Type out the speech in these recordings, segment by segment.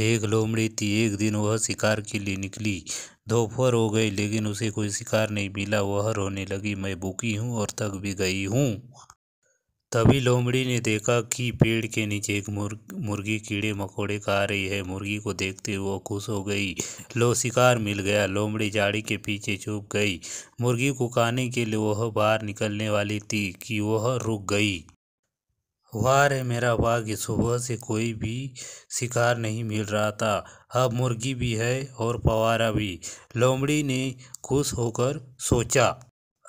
एक लोमड़ी थी एक दिन वह शिकार के लिए निकली दोपहर हो गई लेकिन उसे कोई शिकार नहीं मिला वह रोने लगी मैं भूखी हूँ और थक भी गई हूँ तभी लोमड़ी ने देखा कि पेड़ के नीचे एक मुर्ग मुर्गी कीड़े मकोड़े खा रही है मुर्गी को देखते हुए खुश हो गई लो शिकार मिल गया लोमड़ी झाड़ी के पीछे छुप गई मुर्गी को खाने के लिए वह बाहर निकलने वाली थी कि वह रुक गई वार है मेरा भाग्य सुबह से कोई भी शिकार नहीं मिल रहा था अब मुर्गी भी है और पवारा भी लोमड़ी ने खुश होकर सोचा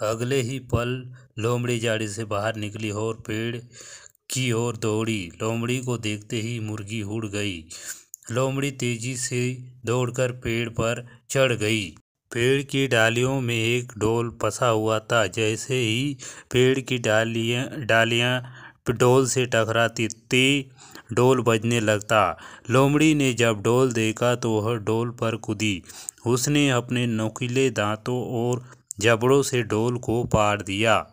अगले ही पल लोमड़ी जाड़ी से बाहर निकली और पेड़ की ओर दौड़ी लोमड़ी को देखते ही मुर्गी उड़ गई लोमड़ी तेजी से दौड़कर पेड़ पर चढ़ गई पेड़ की डालियों में एक डोल फंसा हुआ था जैसे ही पेड़ की डालियाँ डालियाँ डोल से टकराती ती डोल बजने लगता लोमड़ी ने जब डोल देखा तो वह डोल पर कूदी उसने अपने नोकीले दांतों और जबड़ों से डोल को पार दिया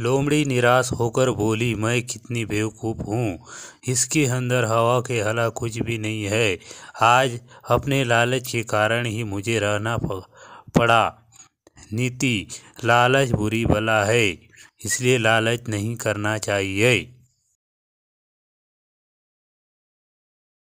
लोमड़ी निराश होकर बोली मैं कितनी बेवकूफ़ हूँ इसके अंदर हवा के हला कुछ भी नहीं है आज अपने लालच के कारण ही मुझे रहना पड़ा नीति लालच बुरी भला है इसलिए लालच नहीं करना चाहिए